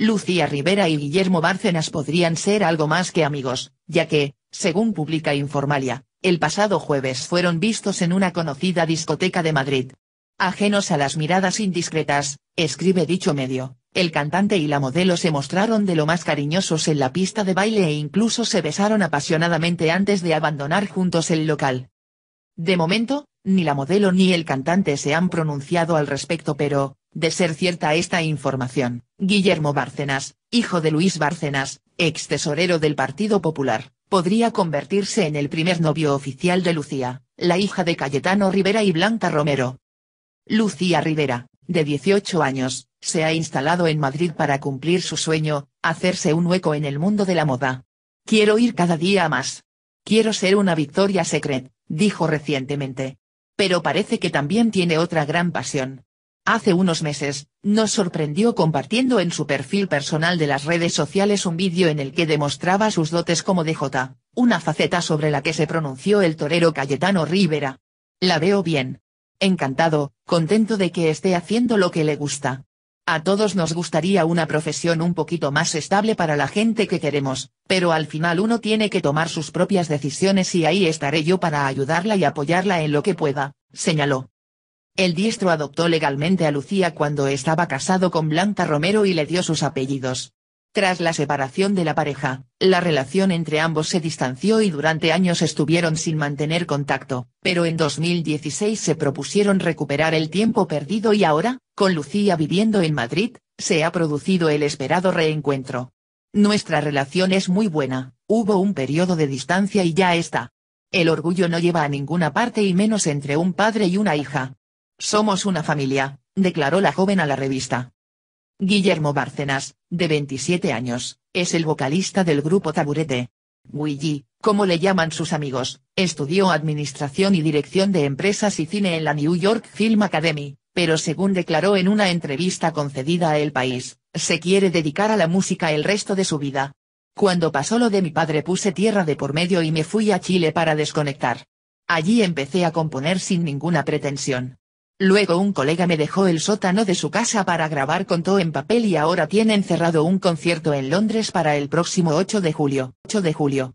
Lucía Rivera y Guillermo Bárcenas podrían ser algo más que amigos, ya que, según publica Informalia, el pasado jueves fueron vistos en una conocida discoteca de Madrid. Ajenos a las miradas indiscretas, escribe dicho medio, el cantante y la modelo se mostraron de lo más cariñosos en la pista de baile e incluso se besaron apasionadamente antes de abandonar juntos el local. De momento, ni la modelo ni el cantante se han pronunciado al respecto pero, de ser cierta esta información, Guillermo Bárcenas, hijo de Luis Bárcenas, ex tesorero del Partido Popular, podría convertirse en el primer novio oficial de Lucía, la hija de Cayetano Rivera y Blanca Romero. Lucía Rivera, de 18 años, se ha instalado en Madrid para cumplir su sueño, hacerse un hueco en el mundo de la moda. Quiero ir cada día más. Quiero ser una Victoria Secret, dijo recientemente. Pero parece que también tiene otra gran pasión, Hace unos meses, nos sorprendió compartiendo en su perfil personal de las redes sociales un vídeo en el que demostraba sus dotes como DJ, una faceta sobre la que se pronunció el torero Cayetano Rivera. La veo bien. Encantado, contento de que esté haciendo lo que le gusta. A todos nos gustaría una profesión un poquito más estable para la gente que queremos, pero al final uno tiene que tomar sus propias decisiones y ahí estaré yo para ayudarla y apoyarla en lo que pueda, señaló. El diestro adoptó legalmente a Lucía cuando estaba casado con Blanca Romero y le dio sus apellidos. Tras la separación de la pareja, la relación entre ambos se distanció y durante años estuvieron sin mantener contacto, pero en 2016 se propusieron recuperar el tiempo perdido y ahora, con Lucía viviendo en Madrid, se ha producido el esperado reencuentro. Nuestra relación es muy buena, hubo un periodo de distancia y ya está. El orgullo no lleva a ninguna parte y menos entre un padre y una hija, somos una familia, declaró la joven a la revista. Guillermo Bárcenas, de 27 años, es el vocalista del grupo Taburete. Willy, como le llaman sus amigos, estudió Administración y Dirección de Empresas y Cine en la New York Film Academy, pero según declaró en una entrevista concedida a El País, se quiere dedicar a la música el resto de su vida. Cuando pasó lo de mi padre puse tierra de por medio y me fui a Chile para desconectar. Allí empecé a componer sin ninguna pretensión. Luego un colega me dejó el sótano de su casa para grabar con todo en papel y ahora tienen cerrado un concierto en Londres para el próximo 8 de julio. 8 de julio.